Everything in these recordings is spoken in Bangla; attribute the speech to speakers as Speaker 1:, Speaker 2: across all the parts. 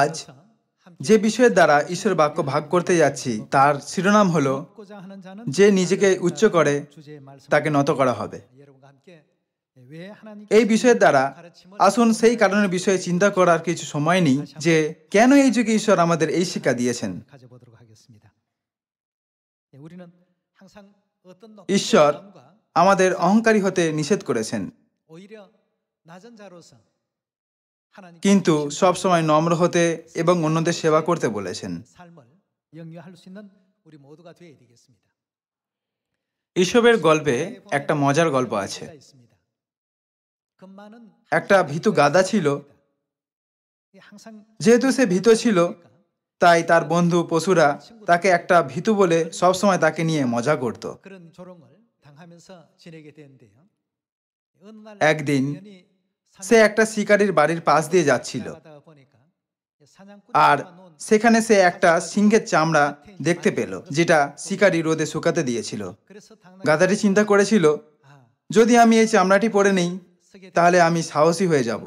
Speaker 1: আজ যে বিষয়ের দ্বারা ঈশ্বর বাক্য ভাগ করতে যাচ্ছি তার শিরোনাম হলো যে নিজেকে উচ্চ করে তাকে নত করা হবে এই বিষয়ের দ্বারা আসুন সেই কারণের বিষয়ে চিন্তা করার কিছু সময় নেই যে কেন এই যুগে ঈশ্বর আমাদের এই শিক্ষা দিয়েছেন ঈশ্বর আমাদের অহংকারী হতে নিষেধ করেছেন কিন্তু সবসময় নম্র হতে এবং অন্যদের সেবা করতে বলেছেন এসবের গল্পে একটা মজার গল্প আছে একটা ভীতু গাদা ছিল যেহেতু সে ভীত ছিল তাই তার বন্ধু পশুরা তাকে একটা ভীতু বলে সবসময় তাকে নিয়ে মজা করত একদিন সে একটা শিকারির বাড়ির পাশ দিয়ে যাচ্ছিল আর সেখানে সে একটা সিংহের চামড়া দেখতে পেল যেটা শিকারি রোদে শুকাতে দিয়েছিল গাধাটি চিন্তা করেছিল যদি আমি এই চামড়াটি পরে নেই তাহলে আমি সাহসী হয়ে যাব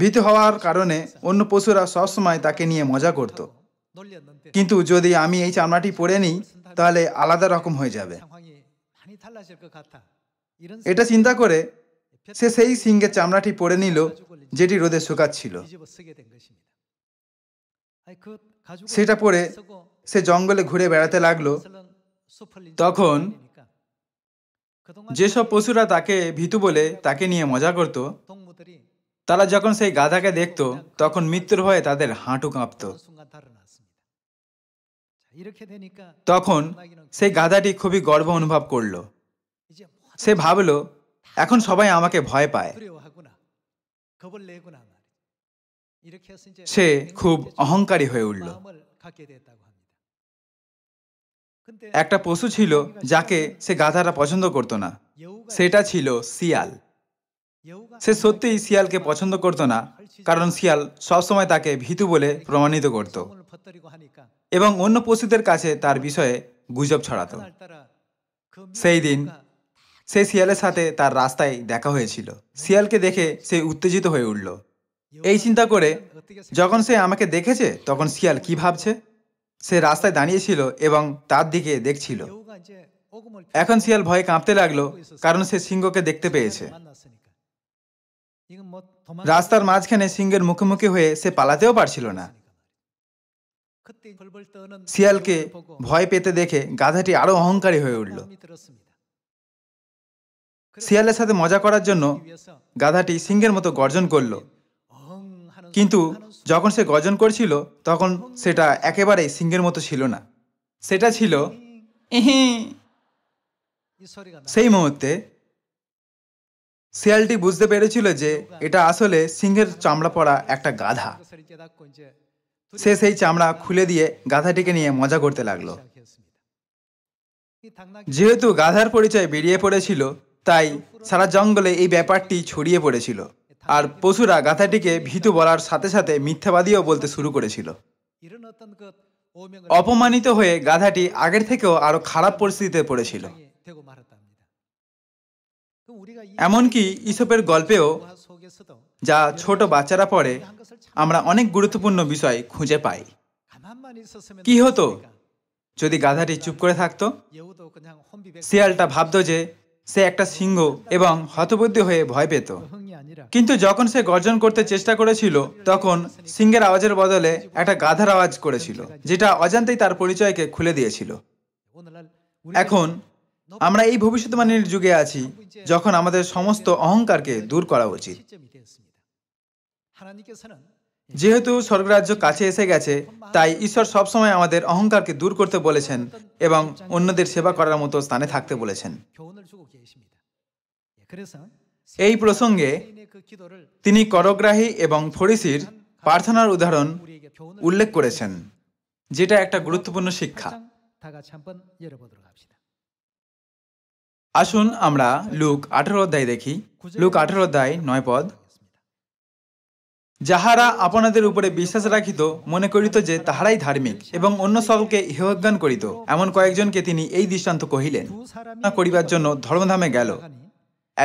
Speaker 1: ভীত হওয়ার কারণে অন্য পশুরা সবসময় তাকে নিয়ে মজা করত কিন্তু যদি আমি এই চামড়াটি পরে নিই তাহলে আলাদা রকম হয়ে যাবে এটা চিন্তা করে সে সেই সিংহের চামড়াটি পরে নিল যেটি রোদে শুকাচ্ছিল সেটা পরে সে জঙ্গলে ঘুরে বেড়াতে লাগলো তখন যেসব পশুরা তাকে ভীতু বলে তাকে নিয়ে মজা করত তারা যখন সেই গাধাকে দেখত তখন মৃত্যুর হয়ে তাদের হাঁটু কাঁপত তখন সেই গাধাটি খুবই গর্ব অনুভব করলো সে ভাবল এখন সবাই আমাকে ভয় পায় সে খুব অহংকারী হয়ে উঠল একটা পশু ছিল যাকে সে গাধারা পছন্দ করত না সেটা ছিল শিয়াল সে সত্যিই শিয়ালকে পছন্দ করত না কারণ শিয়াল সবসময় তাকে ভীতু বলে প্রমাণিত করত এবং অন্য পশুদের কাছে তার বিষয়ে গুজব ছড়াত সেই দিন সে শিয়ালের সাথে তার রাস্তায় দেখা হয়েছিল শিয়ালকে দেখে সে উত্তেজিত হয়ে উঠল এই চিন্তা করে যখন সে আমাকে দেখেছে তখন শিয়াল কি ভাবছে সে রাস্তায় দাঁড়িয়েছিল এবং তার দিকে দেখছিল এখন শিয়াল ভয়ে কাঁপতে লাগলো কারণ সে সিংহকে দেখতে পেয়েছে রাস্তার মাঝখানে সিংহের মুখোমুখি হয়ে সে পালাতেও পারছিল না শিয়ালকে ভয় পেতে দেখে গাধাটি আরো অহংকারী হয়ে উঠল শিয়ালের সাথে মজা করার জন্য গাধাটি সিংহের মতো গর্জন করল কিন্তু যখন সে গর্জন করছিল তখন সেটা একেবারেই সিংহের মতো ছিল না সেটা ছিল সেই মুহূর্তে শিয়ালটি বুঝতে পেরেছিল যে এটা আসলে সিংহের চামড়া পরা একটা গাধা সে সেই চামড়া খুলে দিয়ে গাধাটিকে নিয়ে মজা করতে লাগলো যেহেতু গাধার পরিচয় বেরিয়ে পড়েছিল তাই সারা জঙ্গলে এই ব্যাপারটি ছড়িয়ে পড়েছিল আর পশুরা গাথাটিকে ভীতু বলার সাথে সাথে মিথ্যাবাদীও বলতে শুরু করেছিল অপমানিত হয়ে গাধাটি আগের থেকেও আরো খারাপ পরিস্থিতিতে পড়েছিল এমনকি ইসপের গল্পেও যা ছোট বাচ্চারা পড়ে আমরা অনেক গুরুত্বপূর্ণ বিষয় খুঁজে পাই কি হতো যদি গাধাটি চুপ করে থাকতো শিয়ালটা ভাবতো যে সে একটা সিংহ এবং হতবুদ্ধি হয়ে ভয় পেত কিন্তু যখন সে গর্জন করতে চেষ্টা করেছিল তখন সিংহের আওয়াজের বদলে একটা গাধার আওয়াজ করেছিল যেটা অজান্তেই তার পরিচয়কে খুলে দিয়েছিল এখন আমরা এই ভবিষ্যৎবাণীর যুগে আছি যখন আমাদের সমস্ত অহংকারকে দূর করা উচিত যেহেতু স্বর্গরাজ্য কাছে এসে গেছে তাই ঈশ্বর সবসময় আমাদের অহংকারকে দূর করতে বলেছেন এবং অন্যদের সেবা করার মতো স্থানে থাকতে বলেছেন এই প্রসঙ্গে তিনি করগ্রাহী এবং ফরিসির প্রার্থনার উদাহরণ উল্লেখ করেছেন যেটা একটা গুরুত্বপূর্ণ শিক্ষা আসুন আমরা লুক আঠেরো অধ্যায় দেখি লুক আঠেরো অধ্যায় নয় পদ যাহারা আপনাদের উপরে বিশ্বাস রাখিত মনে করিত যে তাহারাই ধার্মিক এবং অন্য সকলকে ইহজ্ঞান করিত এমন কয়েকজনকে তিনি এই দৃষ্টান্ত কহিলেন করিবার জন্য ধর্মধামে গেল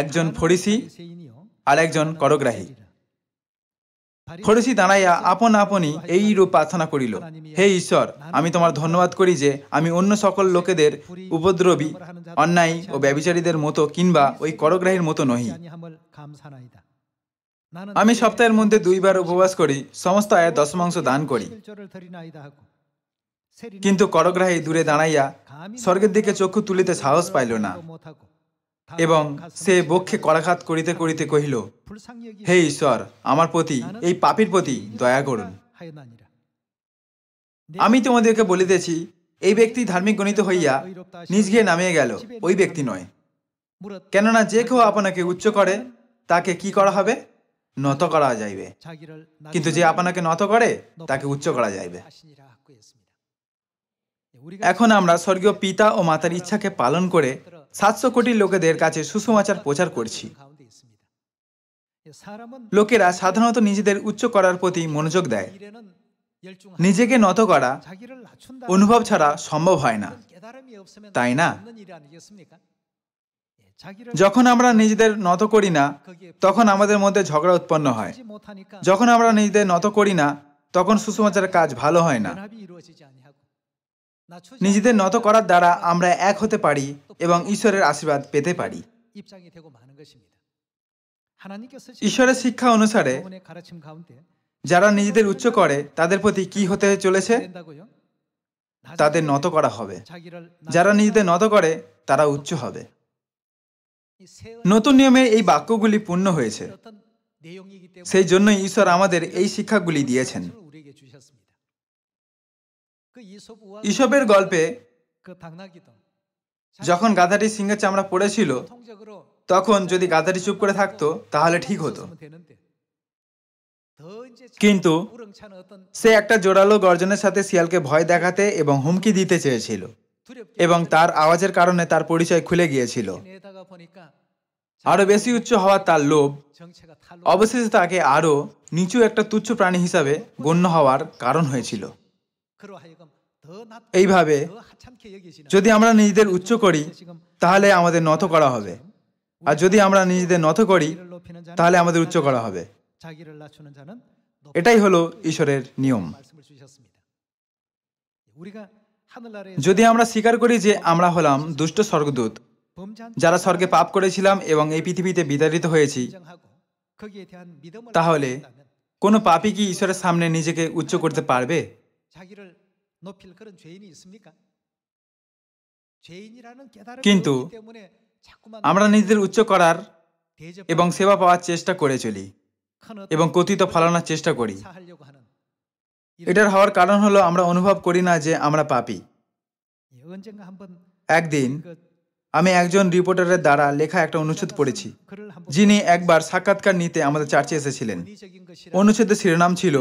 Speaker 1: একজন ফরিসি আর একজন করগ্রাহী ফরিসি দাঁড়াইয়া আপন আপনি এই রূপ প্রার্থনা করিল হে ঈশ্বর আমি তোমার ধন্যবাদ করি যে আমি অন্য সকল লোকেদের উপদ্রবী অন্যায় ও ব্যবচারীদের মতো কিংবা ওই করগ্রাহীর মতো নহি আমি সপ্তাহের মধ্যে দুইবার উপবাস করি সমস্ত আয়ের দশমাংশ দান করি কিন্তু করগ্রাহী দূরে দাঁড়াইয়া স্বর্গের দিকে চক্ষু তুলিতে সাহস পাইল না এবং সে বক্ষে করাঘাত করিতে করিতে কহিল হে ঈশ্বর আমার প্রতি এই পাপির প্রতি দয়া করুন আমি তোমাদেরকে বলিতেছি এই ব্যক্তি ধার্মিক গণিত হইয়া নিজ গিয়ে নামিয়ে গেল ওই ব্যক্তি নয় কেননা যে কেউ আপনাকে উচ্চ করে তাকে কি করা হবে নত করা যাইবে কিন্তু যে আপনাকে নত করে তাকে উচ্চ করা যাইবে এখন আমরা স্বর্গীয় পিতা ও মাতার ইচ্ছাকে পালন করে সাতশো কোটি লোকেদের কাছে সুসমাচার প্রচার করছি লোকেরা সাধারণত নিজেদের উচ্চ করার প্রতি মনোযোগ দেয়
Speaker 2: নিজেকে নত করা অনুভব ছাড়া সম্ভব হয় না তাই না যখন
Speaker 1: আমরা নিজেদের নত করি না তখন আমাদের মধ্যে ঝগড়া উৎপন্ন হয় যখন আমরা নিজেদের নত করি না তখন সুসমাচারের কাজ ভালো হয় না নিজেদের নত করার দ্বারা আমরা এক হতে পারি এবং ঈশ্বরের আশীর্বাদ পেতে পারি
Speaker 2: ঈশ্বরের শিক্ষা অনুসারে
Speaker 1: যারা নিজেদের উচ্চ করে তাদের প্রতি কি হতে চলেছে তাদের নত করা হবে যারা নিজেদের নত করে তারা উচ্চ হবে নতুন নিয়মে এই বাক্যগুলি পূর্ণ হয়েছে সেই জন্য ঈশ্বর আমাদের এই শিক্ষাগুলি দিয়েছেন ঈশবের গল্পে যখন গাধাটি সিংহের চামড়া পড়েছিল তখন যদি গাধাটি চুপ করে থাকতো তাহলে ঠিক হতো কিন্তু সে একটা জোরালো গর্জনের সাথে শিয়ালকে ভয় দেখাতে এবং হুমকি দিতে চেয়েছিল এবং তার আওয়াজের কারণে তার পরিচয় খুলে গিয়েছিল আরো বেশি উচ্চ হওয়া তার লোভ অবশেষে তাকে আরো নিচু একটা তুচ্ছ প্রাণী হিসাবে গণ্য হওয়ার কারণ হয়েছিল এইভাবে যদি আমরা নিজেদের উচ্চ করি তাহলে আমাদের নত করা হবে আর যদি আমরা নিজেদের নত করি তাহলে আমাদের উচ্চ করা হবে এটাই হলো ঈশ্বরের নিয়ম যদি আমরা স্বীকার করি যে আমরা হলাম দুষ্ট স্বর্গদূত যারা স্বর্গে পাপ করেছিলাম এবং এই পৃথিবীতে বিতাড়িত হয়েছি তাহলে কোনো পাপি কি ঈশ্বরের সামনে নিজেকে উচ্চ করতে পারবে
Speaker 2: কিন্তু আমরা
Speaker 1: নিজেদের উচ্চ করার এবং সেবা পাওয়ার চেষ্টা করে চলি এবং কথিত ফলানোর চেষ্টা করি এটার হওয়ার কারণ হলো আমরা অনুভব করি না যে আমরা পাপি একদিন আমি একজন রিপোর্টারের দ্বারা লেখা একটা অনুচ্ছেদ পড়েছি যিনি একবার সাক্ষাৎকার নিতে আমাদের চার্চে এসেছিলেন অনুচ্ছেদের শিরোনাম ছিল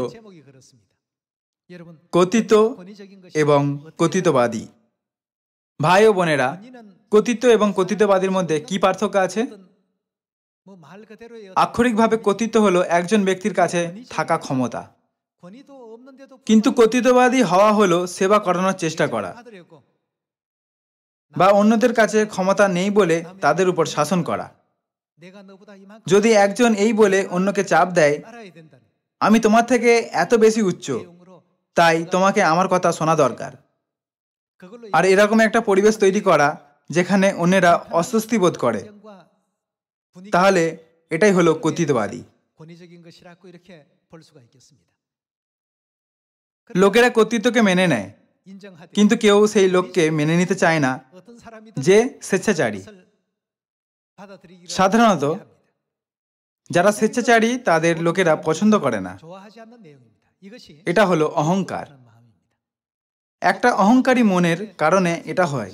Speaker 1: কথিত এবং কথিতবাদী ভাই ও বোনেরা কথিত এবং কথিতবাদীর মধ্যে কি পার্থক্য আছে আক্ষরিকভাবে কথিত হলো একজন ব্যক্তির কাছে থাকা ক্ষমতা কিন্তু কথিতবাদী হওয়া হলো সেবা করানোর চেষ্টা করা বা অন্যদের কাছে ক্ষমতা নেই বলে তাদের উপর শাসন করা যদি একজন এই বলে অন্যকে চাপ দেয় আমি তোমার থেকে এত বেশি উচ্চ তাই তোমাকে আমার কথা শোনা দরকার আর এরকম একটা পরিবেশ তৈরি করা যেখানে অন্যেরা অস্বস্তি বোধ করে তাহলে এটাই হলো কথিতবাদী লোকেরা কর্তৃত্বকে মেনে নেয় কিন্তু কেউ সেই লোককে মেনে নিতে চায় না যে স্বেচ্ছাচারী সাধারণত যারা স্বেচ্ছাচারী তাদের লোকেরা পছন্দ করে না এটা হলো অহংকার একটা অহংকারী মনের কারণে এটা হয়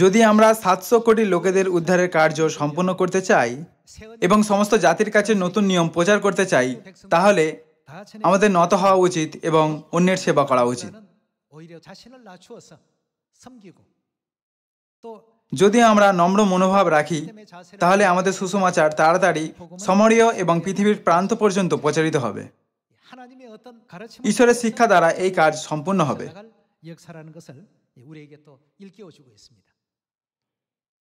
Speaker 1: যদি আমরা সাতশো কোটি লোকেদের উদ্ধারের কার্য সম্পন্ন করতে চাই এবং সমস্ত জাতির কাছে নতুন নিয়ম প্রচার করতে চাই তাহলে আমাদের নত হওয়া উচিত এবং অন্যের সেবা করা উচিত যদি আমরা নম্র মনোভাব রাখি তাহলে আমাদের সুসমাচার তাড়াতাড়ি সমরীয় এবং পৃথিবীর প্রান্ত পর্যন্ত প্রচারিত হবে ঈশ্বরের শিক্ষা দ্বারা এই কাজ সম্পূর্ণ হবে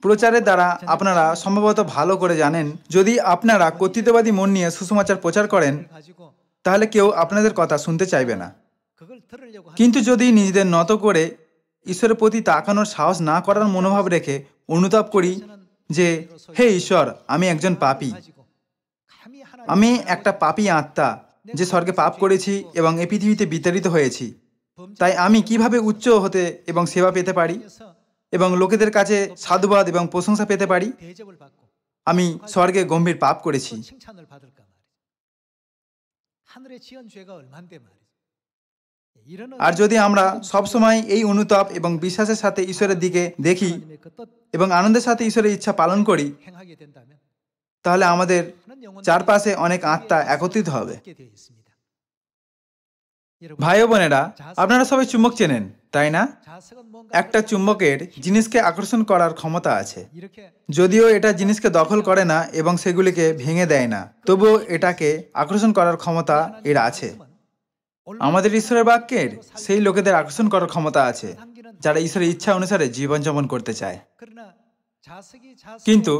Speaker 1: প্রচারের দ্বারা আপনারা সম্ভবত ভালো করে জানেন যদি আপনারা কর্তৃত্ববাদী মন নিয়ে সুসমাচার প্রচার করেন তাহলে কেউ আপনাদের কথা শুনতে চাইবে না কিন্তু যদি নিজেদের নত করে ঈশ্বরের প্রতি তাকানোর সাহস না করার মনোভাব রেখে অনুতাপ করি যে হে ঈশ্বর আমি একজন পাপি আমি একটা পাপি আত্মা যে স্বর্গে পাপ করেছি এবং এ পৃথিবীতে বিতাড়িত হয়েছি তাই আমি কিভাবে উচ্চ হতে এবং সেবা পেতে পারি এবং লোকেদের কাছে সাধুবাদ এবং প্রশংসা পেতে পারি আমি স্বর্গে গম্ভীর পাপ করেছি আর যদি আমরা সবসময় এই অনুতাপ এবং বিশ্বাসের সাথে ঈশ্বরের দিকে দেখি এবং আনন্দের সাথে ঈশ্বরের ইচ্ছা পালন করি তাহলে আমাদের চারপাশে অনেক আত্মা একত্রিত হবে ভাই বোনেরা আপনারা সবাই চুম্বক চেনেন তাই না একটা চুম্বকের জিনিসকে আকর্ষণ করার ক্ষমতা আছে যদিও এটা জিনিসকে দখল করে না এবং সেগুলিকে ভেঙে দেয় না তবুও এটাকে আকর্ষণ করার ক্ষমতা এর আছে আমাদের ঈশ্বরের বাক্যের সেই লোকেদের আকর্ষণ করার ক্ষমতা আছে যারা ঈশ্বরের ইচ্ছা অনুসারে জীবনযাপন করতে চায় কিন্তু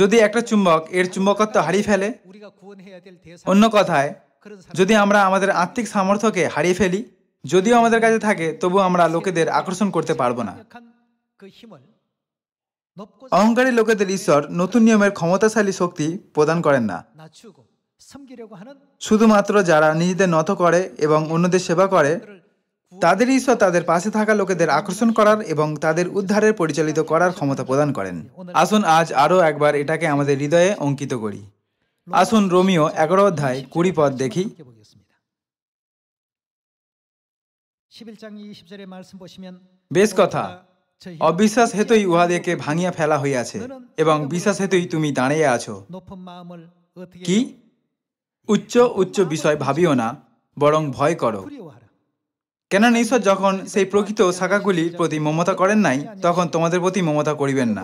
Speaker 1: যদি একটা চুম্বক এর চুম্বকত্ব হারিয়ে ফেলে অন্য কথায় যদি আমরা আমাদের আত্মিক সামর্থ্যকে হারিয়ে ফেলি যদিও আমাদের কাছে থাকে তবু আমরা লোকেদের আকর্ষণ করতে পারবো না অহংকারী লোকেদের ঈশ্বর নতুন নিয়মের ক্ষমতাশালী শক্তি প্রদান করেন না শুধুমাত্র যারা নিজেদের নত করে এবং অন্যদের সেবা করে তাদের ঈশ্বর তাদের পাশে থাকা লোকেদের আকর্ষণ করার এবং তাদের উদ্ধারের পরিচালিত করার ক্ষমতা প্রদান করেন আসুন আজ আরও একবার এটাকে আমাদের হৃদয়ে অঙ্কিত করি আসুন রোমিও এগারো অধ্যায় কুড়ি পদ দেখি বেশ কথা অবিশ্বাস হেতুই উহাদেরকে ভাঙিয়া ফেলা হইয়াছে এবং বিশ্বাস হেতুই তুমি দাঁড়িয়ে আছো কি উচ্চ উচ্চ বিষয় ভাবিও না বরং ভয় করো কেননা ঈশ্বর যখন সেই প্রকৃত শাখাগুলির প্রতি মমতা করেন নাই তখন তোমাদের প্রতি মমতা করিবেন না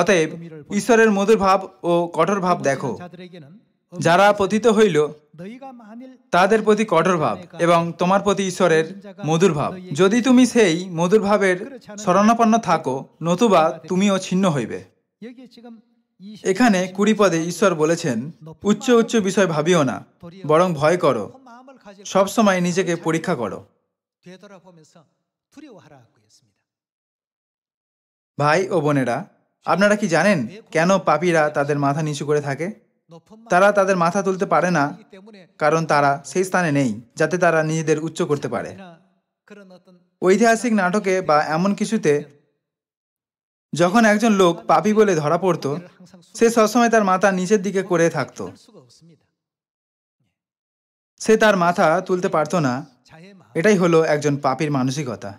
Speaker 1: অতএব ঈশ্বরের মধুর ভাব ও কঠোর ভাব দেখো যারা পতিত হইল তাদের প্রতি কঠোর ভাব এবং তোমার প্রতি ঈশ্বরের মধুর ভাব যদি তুমি সেই মধুর ভাবের শরণাপন্ন থাকো নতুবা তুমিও ছিন্ন হইবে এখানে কুড়ি পদে ঈশ্বর বলেছেন উচ্চ উচ্চ বিষয় ভাবিও না বরং ভয় করো সবসময় নিজেকে পরীক্ষা করো ভাই ও বোনেরা আপনারা কি জানেন কেন পাপীরা তাদের মাথা নিচু করে থাকে তারা তাদের মাথা তুলতে পারে না কারণ তারা সেই স্থানে নেই যাতে তারা নিজেদের উচ্চ করতে পারে ঐতিহাসিক নাটকে বা এমন কিছুতে যখন একজন লোক পাপি বলে ধরা পড়ত সে সবসময় তার মাথা নিচের দিকে করে থাকত সে তার মাথা তুলতে পারত না এটাই হলো একজন পাপির মানসিকতা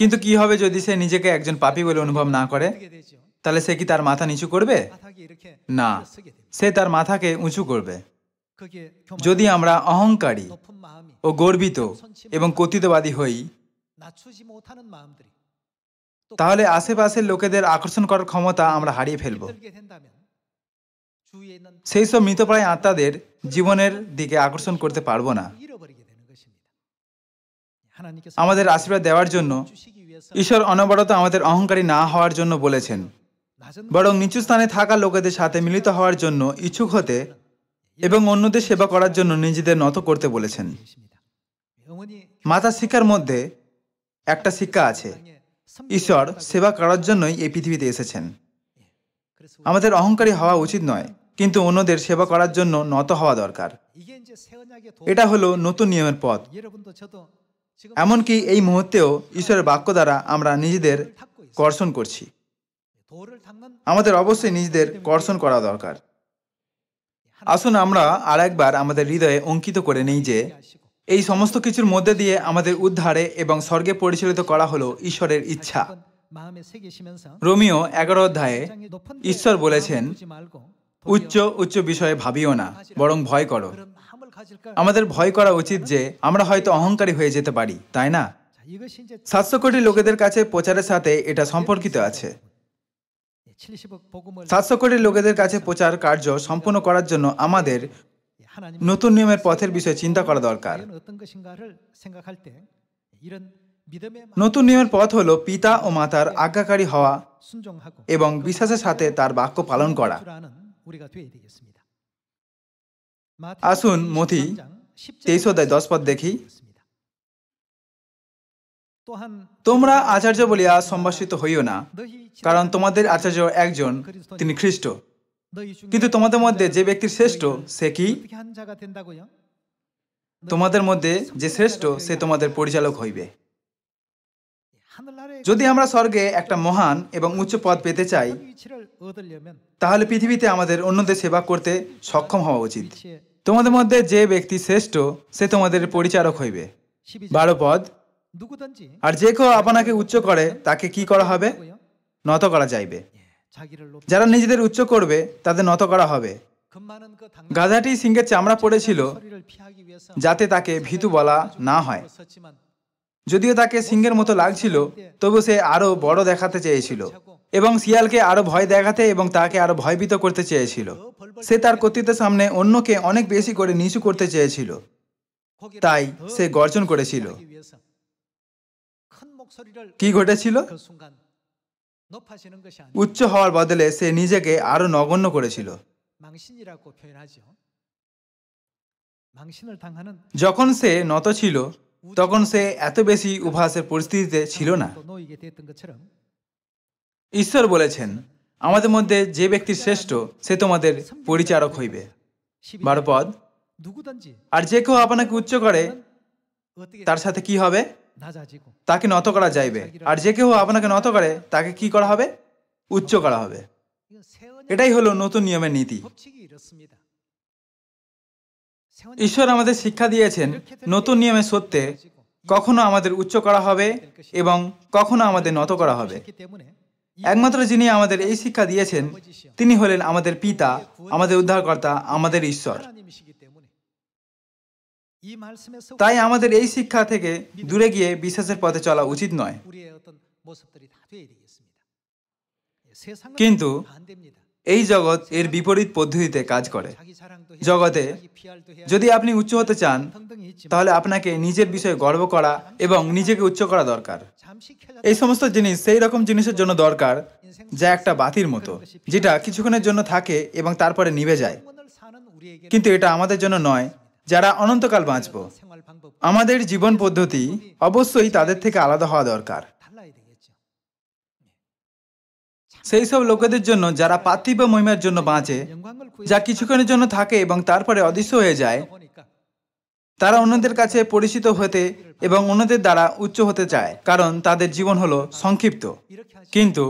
Speaker 1: কিন্তু কি হবে যদি সে নিজেকে একজন পাপি বলে অনুভব না করে তাহলে সে কি তার মাথা নিচু করবে না সে তার মাথাকে উঁচু করবে যদি আমরা অহংকারী ও গর্বিত এবং কথিতবাদী হই তাহলে আশেপাশের লোকেদের আকর্ষণ করার ক্ষমতা আমরা হারিয়ে ফেলব সেই সব মৃতপ্রায় আত্মাদের জীবনের দিকে আকর্ষণ করতে পারবো না আমাদের আশীর্বাদ দেওয়ার জন্য ঈশ্বর অনবরত আমাদের অহংকারী না হওয়ার জন্য বলেছেন বরং নিচু স্থানে থাকা লোকেদের সাথে মিলিত হওয়ার জন্য ইচ্ছুক হতে এবং অন্যদের সেবা করার জন্য নিজেদের নত করতে বলেছেন মাতা শিক্ষার মধ্যে একটা শিক্ষা আছে ঈশ্বর সেবা করার জন্যই এই পৃথিবীতে এসেছেন আমাদের অহংকারী হওয়া উচিত নয় কিন্তু অন্যদের সেবা করার জন্য নত হওয়া দরকার এটা হলো নতুন নিয়মের পথ এমনকি এই মুহূর্তেও ঈশ্বরের বাক্য দ্বারা আমরা নিজেদের কর্ষণ করছি আমাদের অবশ্যই নিজেদের কর্ষণ করা দরকার আসুন আমরা আর একবার আমাদের হৃদয়ে অঙ্কিত করে নেই যে এই সমস্ত কিছুর মধ্যে দিয়ে আমাদের উদ্ধারে এবং স্বর্গে পরিচালিত করা হলো ঈশ্বরের ইচ্ছা রোমিও এগারো অধ্যায়ে ঈশ্বর বলেছেন উচ্চ উচ্চ বিষয়ে ভাবিও না বরং ভয় করো আমাদের ভয় করা উচিত যে আমরা হয়তো অহংকারী হয়ে যেতে পারি তাই না সাতশো কোটি লোকেদের কাছে প্রচারের সাথে এটা সম্পর্কিত আছে সাতশো কোটি লোকেদের কাছে প্রচার কার্য সম্পন্ন করার জন্য আমাদের নতুন নিয়মের পথের বিষয়ে চিন্তা করা দরকার নতুন নিয়মের পথ হলো পিতা ও মাতার আজ্ঞাকারী হওয়া এবং বিশ্বাসের সাথে তার বাক্য পালন করা আসুন মথি তেইশ অধ্যায় দশ পদ দেখি তোমরা আচার্য বলিয়া সম্ভাষিত হইও না কারণ তোমাদের আচার্য একজন তিনি খ্রিস্ট কিন্তু তোমাদের মধ্যে যে ব্যক্তির শ্রেষ্ঠ সে কি তোমাদের মধ্যে যে শ্রেষ্ঠ সে তোমাদের পরিচালক হইবে যদি আমরা স্বর্গে একটা মহান এবং উচ্চ পদ পেতে চাই তাহলে পৃথিবীতে আমাদের অন্যদের সেবা করতে সক্ষম হওয়া উচিত তোমাদের মধ্যে যে ব্যক্তি শ্রেষ্ঠ সে তোমাদের পরিচারক হইবে বারো পদ আর যে কেউ আপনাকে উচ্চ করে তাকে কি করা হবে নত করা যাইবে যারা নিজেদের উচ্চ করবে তাদের নত করা হবে গাধাটি সিংহের চামড়া পড়েছিল যাতে তাকে ভীতু বলা না হয় যদিও তাকে সিংহের মতো লাগছিল তবু সে আরও বড় দেখাতে চেয়েছিল এবং শিয়ালকে আরো ভয় দেখাতে এবং তাকে আরো ভয়ভীত করতে চেয়েছিল সে তার কর্তৃত্বের সামনে অন্যকে অনেক বেশি করে নিচু করতে চেয়েছিল তাই সে গর্জন করেছিল কি ঘটেছিল উচ্চ হওয়ার বদলে সে নিজেকে আরো নগণ্য করেছিল যখন সে নত ছিল তখন সে এত বেশি উপহাসের পরিস্থিতিতে ছিল না ঈশ্বর বলেছেন আমাদের মধ্যে যে ব্যক্তি শ্রেষ্ঠ সে তোমাদের পরিচারক হইবে বারো পদ আর যে কেউ আপনাকে উচ্চ করে তার সাথে কি হবে তাকে নত করা যাইবে আর যে কেউ আপনাকে নত করে তাকে কি করা হবে উচ্চ করা হবে এটাই হলো নতুন নিয়মের নীতি ঈশ্বর আমাদের শিক্ষা দিয়েছেন নতুন নিয়মে সত্যে কখনো আমাদের উচ্চ করা হবে এবং কখনো আমাদের নত করা হবে একমাত্র যিনি আমাদের এই শিক্ষা দিয়েছেন তিনি হলেন আমাদের পিতা আমাদের উদ্ধারকর্তা আমাদের ঈশ্বর তাই আমাদের এই শিক্ষা থেকে দূরে গিয়ে বিশ্বাসের পথে চলা উচিত নয় কিন্তু এই জগৎ এর বিপরীত পদ্ধতিতে কাজ করে জগতে যদি আপনি উচ্চ হতে চান তাহলে আপনাকে নিজের বিষয়ে গর্ব করা এবং নিজেকে উচ্চ করা দরকার এই সমস্ত জিনিস সেই রকম জিনিসের জন্য দরকার যা একটা বাতির মতো যেটা কিছুক্ষণের জন্য থাকে এবং তারপরে নিভে যায় কিন্তু এটা আমাদের জন্য নয় যারা অনন্তকাল বাঁচব আমাদের জীবন পদ্ধতি অবশ্যই তাদের থেকে আলাদা হওয়া দরকার সেই সব লোকেদের জন্য যারা পার্থিব মহিমার জন্য বাঁচে যা কিছুক্ষণের জন্য থাকে এবং তারপরে অদৃশ্য হয়ে যায় তারা অন্যদের কাছে পরিচিত হতে এবং অন্যদের দ্বারা উচ্চ হতে চায় কারণ তাদের জীবন হলো সংক্ষিপ্ত কিন্তু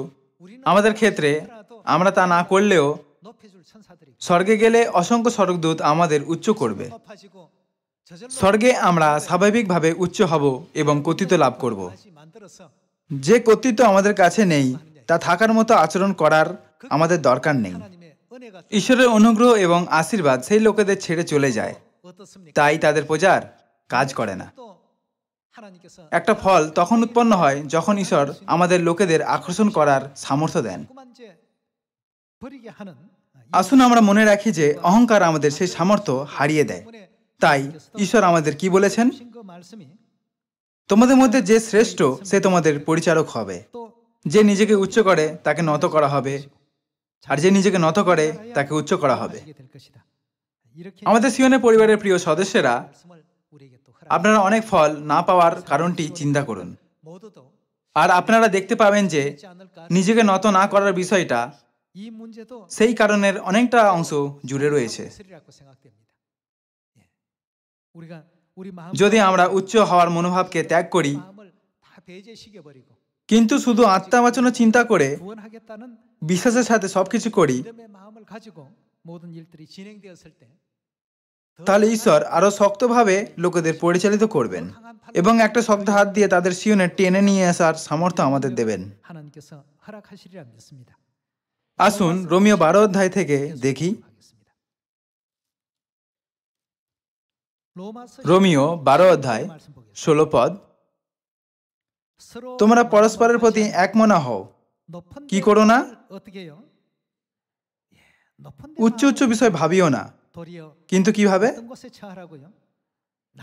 Speaker 1: আমাদের ক্ষেত্রে আমরা তা না করলেও স্বর্গে গেলে অসংখ্য স্বর্গদূত আমাদের উচ্চ করবে স্বর্গে আমরা স্বাভাবিকভাবে উচ্চ হব এবং কর্তৃত্ব লাভ করব যে কর্তৃত্ব আমাদের কাছে নেই তা থাকার মতো আচরণ করার আমাদের দরকার নেই ঈশ্বরের অনুগ্রহ এবং আশীর্বাদ সেই লোকেদের ছেড়ে চলে যায় তাই তাদের প্রজার কাজ করে না একটা ফল তখন উৎপন্ন হয় যখন ঈশ্বর আমাদের লোকেদের আকর্ষণ করার সামর্থ্য দেন আসুন আমরা মনে রাখি যে অহংকার আমাদের সেই সামর্থ্য হারিয়ে দেয় তাই ঈশ্বর আমাদের কি বলেছেন তোমাদের মধ্যে যে শ্রেষ্ঠ সে তোমাদের পরিচারক হবে যে নিজেকে উচ্চ করে তাকে নত করা হবে আর যে নিজেকে নত করে তাকে উচ্চ করা হবে আমাদের সিওনের পরিবারের প্রিয় সদস্যেরা আপনারা অনেক ফল না পাওয়ার কারণটি চিন্তা করুন আর আপনারা দেখতে পাবেন যে নিজেকে নত না করার বিষয়টা সেই কারণের অনেকটা অংশ জুড়ে রয়েছে যদি আমরা উচ্চ হওয়ার মনোভাবকে ত্যাগ করি কিন্তু শুধু আত্মা বাঁচানোর চিন্তা করে বিশ্বাসের সাথে সবকিছু করি তাহলে ঈশ্বর আরো শক্তভাবে লোকেদের পরিচালিত করবেন এবং একটা শক্ত হাত দিয়ে তাদের শিওনে টেনে নিয়ে আসার সামর্থ্য আমাদের দেবেন আসুন রোমিও বারো অধ্যায় থেকে দেখি রোমিও বারো অধ্যায় ষোলো পদ তোমরা পরস্পরের প্রতি একমনা হও কি করো না উচ্চ উচ্চ বিষয় ভাবিও না কিন্তু কিভাবে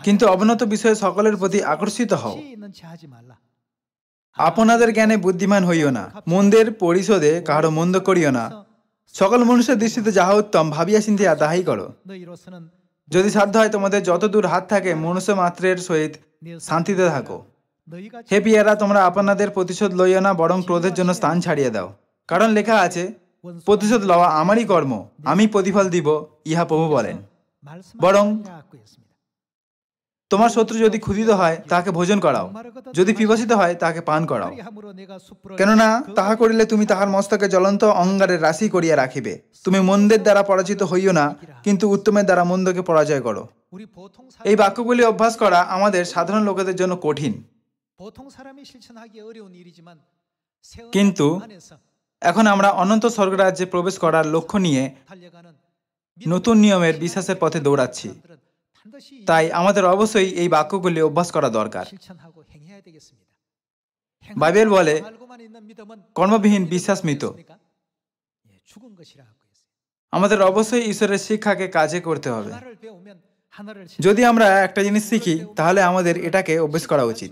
Speaker 1: কিন্তু অবনত বিষয়ে সকলের প্রতি আকর্ষিত হও আপনাদের জ্ঞানে বুদ্ধিমান হইও না মন্দের পরিশোধে কারো মন্দ করিও না সকল মানুষের দৃষ্টিতে যাহা উত্তম ভাবিয়া চিন্তিয়া তাহাই করো যদি সাধ্য হয় তোমাদের যতদূর হাত থাকে মনুষ্য মাত্রের সহিত শান্তিতে থাকো হে পিয়ারা তোমরা আপনাদের প্রতিশোধ লইও না বরং ক্রোধের জন্য স্থান ছাড়িয়ে দাও কারণ লেখা আছে প্রতিশোধ লওয়া আমারই কর্ম আমি প্রতিফল দিব ইহা প্রভু বলেন বরং তোমার শত্রু যদি ক্ষুদিত হয় তাকে ভোজন করাও যদি পিপাসিত হয় তাকে পান করাও কেননা তাহা করিলে তুমি তাহার মস্তকে জ্বলন্ত অঙ্গারের রাশি করিয়া রাখিবে তুমি মন্দের দ্বারা পরাজিত হইও না কিন্তু উত্তমের দ্বারা মন্দকে পরাজয় করো এই বাক্যগুলি অভ্যাস করা আমাদের সাধারণ লোকেদের জন্য কঠিন কিন্তু এখন আমরা অনন্ত স্বর্গরাজ্যে প্রবেশ করার লক্ষ্য নিয়ে নতুন নিয়মের বিশ্বাসের পথে দৌড়াচ্ছি তাই আমাদের অবশ্যই এই বাক্যগুলি অভ্যাস করা দরকার বাইবেল বলে কর্মবিহীন বিশ্বাস মৃত আমাদের অবশ্যই ঈশ্বরের শিক্ষাকে কাজে করতে হবে যদি আমরা একটা জিনিস শিখি তাহলে আমাদের এটাকে অভ্যেস করা উচিত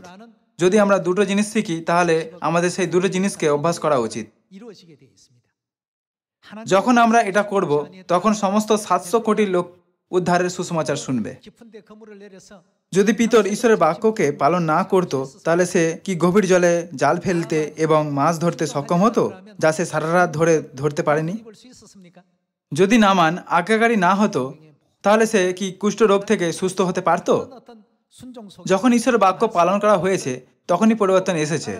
Speaker 1: যদি আমরা দুটো জিনিস শিখি তাহলে আমাদের সেই দুটো জিনিসকে অভ্যাস করা উচিত যখন আমরা এটা করব তখন সমস্ত সাতশো কোটি লোক উদ্ধারের সুসমাচার শুনবে যদি পিতর ঈশ্বরের বাক্যকে পালন না করত তাহলে সে কি গভীর জলে জাল ফেলতে এবং মাছ ধরতে সক্ষম হতো যা সে সারা রাত ধরে ধরতে পারেনি যদি নামান আজ্ঞাকারী না হতো তাহলে সে কি কুষ্ঠ রোগ থেকে সুস্থ হতে পারত যখন ঈশ্বরের বাক্য পালন করা হয়েছে তখনই পরিবর্তন এসেছে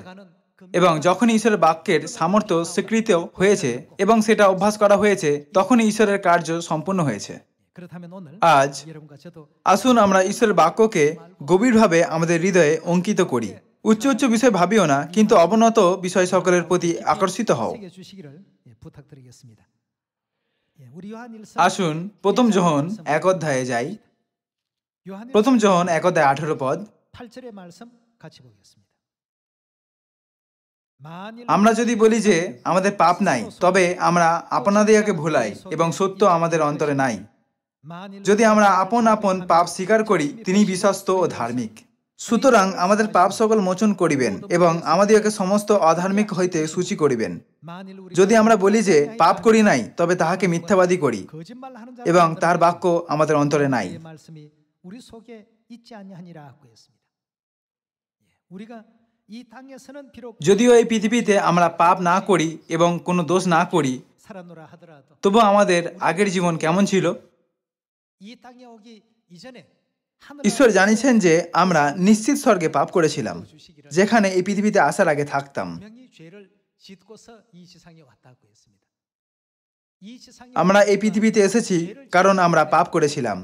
Speaker 1: এবং যখন ঈশ্বরের বাক্যের সামর্থ্য স্বীকৃত হয়েছে এবং সেটা অভ্যাস করা হয়েছে তখনই ঈশ্বরের কার্য সম্পূর্ণ হয়েছে আজ আসুন আমরা ঈশ্বরের বাক্যকে গভীরভাবে আমাদের হৃদয়ে অঙ্কিত করি উচ্চ উচ্চ বিষয় ভাবিও না কিন্তু অবনত বিষয় সকলের প্রতি আকর্ষিত হও আসুন প্রথম জোহন এক অধ্যায়ে যাই প্রথম জোহন এক অধ্যায় আঠেরো পদ
Speaker 2: আমরা যদি বলি যে
Speaker 1: আমাদের পাপ নাই তবে আমরা আপনাদেরকে ভুলাই এবং সত্য আমাদের অন্তরে নাই যদি আমরা আপন আপন পাপ স্বীকার করি তিনি বিশ্বস্ত ও ধার্মিক সুতরাং আমাদের পাপ সকল মোচন করিবেন এবং আমাদেরকে সমস্ত অধার্মিক হইতে সূচি করিবেন যদি আমরা বলি যে পাপ করি নাই তবে তাহাকে মিথ্যাবাদী করি এবং তার বাক্য আমাদের অন্তরে নাই যদিও এই পৃথিবীতে আমরা পাপ না করি এবং কোনো দোষ না করি তবু আমাদের আগের জীবন কেমন ছিল ঈশ্বর জানিয়েছেন যে আমরা নিশ্চিত স্বর্গে পাপ করেছিলাম যেখানে এই পৃথিবীতে আসার আগে থাকতাম আমরা এই পৃথিবীতে এসেছি কারণ আমরা পাপ করেছিলাম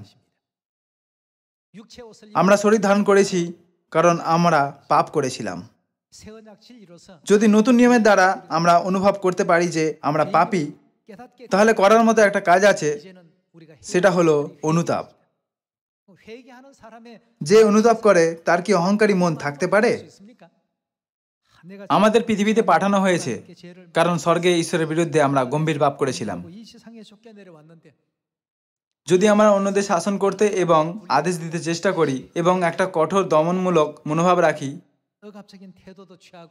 Speaker 1: আমরা শরীর ধারণ করেছি কারণ আমরা পাপ করেছিলাম যদি নতুন নিয়মের দ্বারা আমরা অনুভব করতে পারি যে আমরা পাপি তাহলে করার মতো একটা কাজ আছে সেটা হলো অনুতাপ যে অনুতাপ করে তার কি অহংকারী মন থাকতে পারে আমাদের পৃথিবীতে পাঠানো হয়েছে কারণ স্বর্গে ঈশ্বরের বিরুদ্ধে আমরা গম্ভীর পাপ করেছিলাম যদি আমরা অন্যদের শাসন করতে এবং আদেশ দিতে চেষ্টা করি এবং একটা কঠোর দমনমূলক মনোভাব রাখি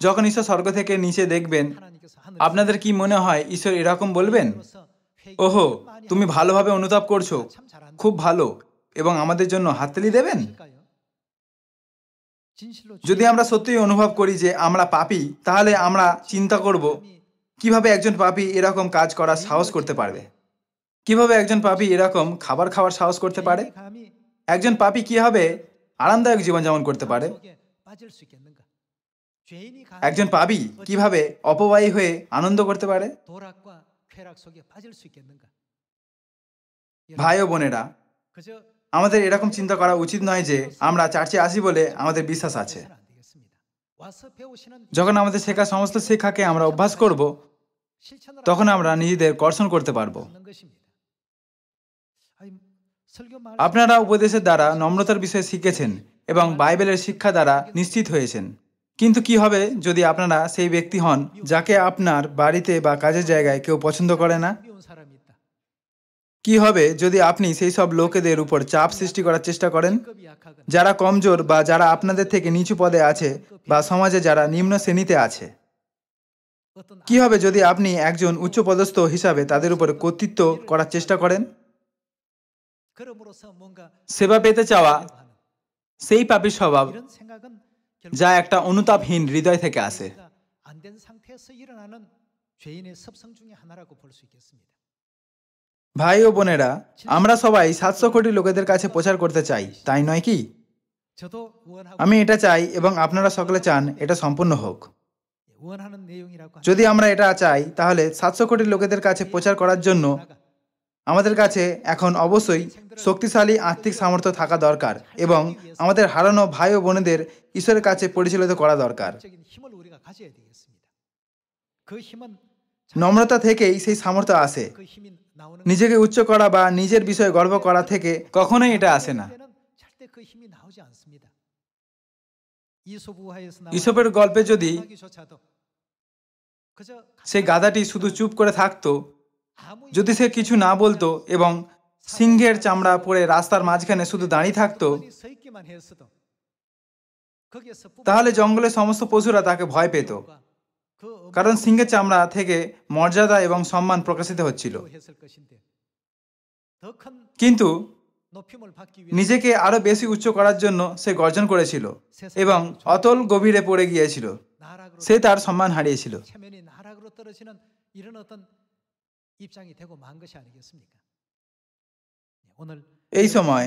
Speaker 1: যখন ঈশ্বর স্বর্গ থেকে নিচে দেখবেন আপনাদের কি মনে হয় ঈশ্বর এরকম বলবেন ওহো তুমি ভালোভাবে অনুতাপ করছো খুব ভালো এবং আমাদের জন্য হাততালি দেবেন যদি আমরা সত্যিই অনুভব করি যে আমরা পাপি তাহলে আমরা চিন্তা করব কিভাবে একজন পাপি এরকম কাজ করার সাহস করতে পারবে কিভাবে একজন পাপি এরকম খাবার খাওয়ার সাহস করতে পারে একজন পাপি হবে আরামদায়ক জীবনযাপন করতে পারে একজন পাবি কিভাবে অপবায়ী হয়ে আনন্দ করতে পারে ভাই ও বোনেরা আমাদের এরকম চিন্তা করা উচিত নয় যে আমরা চার্চে আসি বলে আমাদের বিশ্বাস আছে যখন আমাদের শেখা সমস্ত শিক্ষাকে আমরা অভ্যাস করব তখন আমরা নিজেদের কর্ষণ করতে পারবো আপনারা উপদেশের দ্বারা নম্রতার বিষয়ে শিখেছেন এবং বাইবেলের শিক্ষা দ্বারা নিশ্চিত হয়েছেন কিন্তু কি হবে যদি আপনারা সেই ব্যক্তি হন যাকে আপনার বাড়িতে বা কাজের জায়গায় কেউ পছন্দ করে না কি হবে যদি আপনি সেই সব লোকেদের উপর চাপ সৃষ্টি করার চেষ্টা করেন যারা কমজোর বা যারা আপনাদের থেকে নিচু পদে আছে বা সমাজে যারা নিম্ন শ্রেণীতে আছে কি হবে যদি আপনি একজন উচ্চপদস্থ হিসাবে তাদের উপর কর্তৃত্ব করার চেষ্টা করেন সেবা পেতে চাওয়া সেই পাপের স্বভাব যা একটা অনুতাপহীন হৃদয় থেকে আসে ভাই ও বোনেরা আমরা সবাই সাতশো কোটি লোকেদের কাছে প্রচার করতে চাই তাই নয় কি আমি এটা চাই এবং আপনারা সকলে চান এটা সম্পূর্ণ হোক যদি আমরা এটা চাই তাহলে সাতশো কোটি লোকেদের কাছে প্রচার করার জন্য আমাদের কাছে এখন অবশ্যই শক্তিশালী আর্থিক সামর্থ্য থাকা দরকার এবং আমাদের হারানো ভাই ও বোনেদের ঈশ্বরের কাছে পরিচালিত করা দরকার নম্রতা থেকেই সেই সামর্থ্য আসে নিজেকে উচ্চ করা বা নিজের বিষয়ে গর্ব করা থেকে কখনোই এটা আসে না
Speaker 2: ইসবের গল্পে যদি
Speaker 1: সেই গাধাটি শুধু চুপ করে থাকতো যদি সে কিছু না বলতো এবং সিংহের চামড়া পরে রাস্তার মাঝখানে শুধু দাঁড়িয়ে থাকতো তাহলে জঙ্গলের সমস্ত পশুরা তাকে ভয় পেত কারণ সিংহের চামড়া থেকে মর্যাদা এবং সম্মান প্রকাশিত হচ্ছিল কিন্তু নিজেকে আরো বেশি উচ্চ করার জন্য সে গর্জন করেছিল এবং অতল গভীরে পড়ে গিয়েছিল সে তার সম্মান হারিয়েছিল এই সময়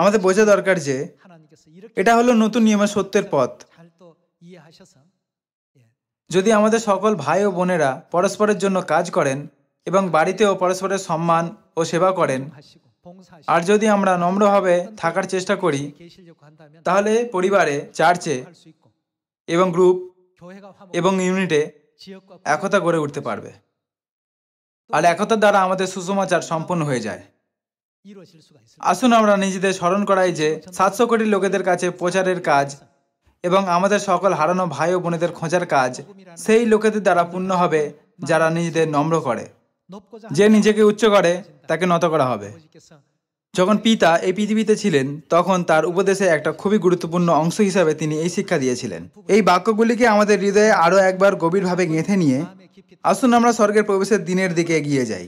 Speaker 1: আমাদের বোঝা দরকার যে এটা হলো নতুন নিয়মের সত্যের পথ যদি আমাদের সকল ভাই ও বোনেরা পরস্পরের জন্য কাজ করেন এবং বাড়িতেও পরস্পরের সম্মান ও সেবা করেন আর যদি আমরা নম্রভাবে থাকার চেষ্টা করি তাহলে পরিবারে চার্চে এবং গ্রুপ এবং ইউনিটে একতা গড়ে উঠতে পারবে আর একতার দ্বারা আমাদের সুসমাচার সম্পন্ন হয়ে যায় আসুন আমরা নিজেদের স্মরণ করাই যে সাতশো কোটি লোকেদের কাছে প্রচারের কাজ এবং আমাদের সকল হারানো ভাই ও বোনেদের খোঁজার কাজ সেই লোকেদের দ্বারা পূর্ণ হবে যারা নিজেদের নম্র করে যে নিজেকে উচ্চ করে তাকে নত করা হবে যখন পিতা এই পৃথিবীতে ছিলেন তখন তার উপদেশে একটা খুবই গুরুত্বপূর্ণ অংশ হিসাবে তিনি এই শিক্ষা দিয়েছিলেন এই বাক্যগুলিকে আমাদের হৃদয়ে আরও একবার গভীরভাবে গেঁথে নিয়ে আসুন আমরা স্বর্গের প্রবেশের দিনের দিকে এগিয়ে যাই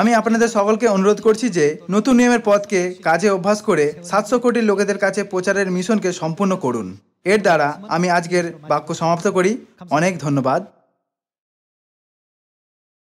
Speaker 1: আমি আপনাদের সকলকে অনুরোধ করছি যে নতুন নিয়মের পথকে কাজে অভ্যাস করে সাতশো কোটি লোকেদের কাছে প্রচারের মিশনকে সম্পূর্ণ করুন এর দ্বারা আমি আজকের বাক্য সমাপ্ত করি অনেক ধন্যবাদ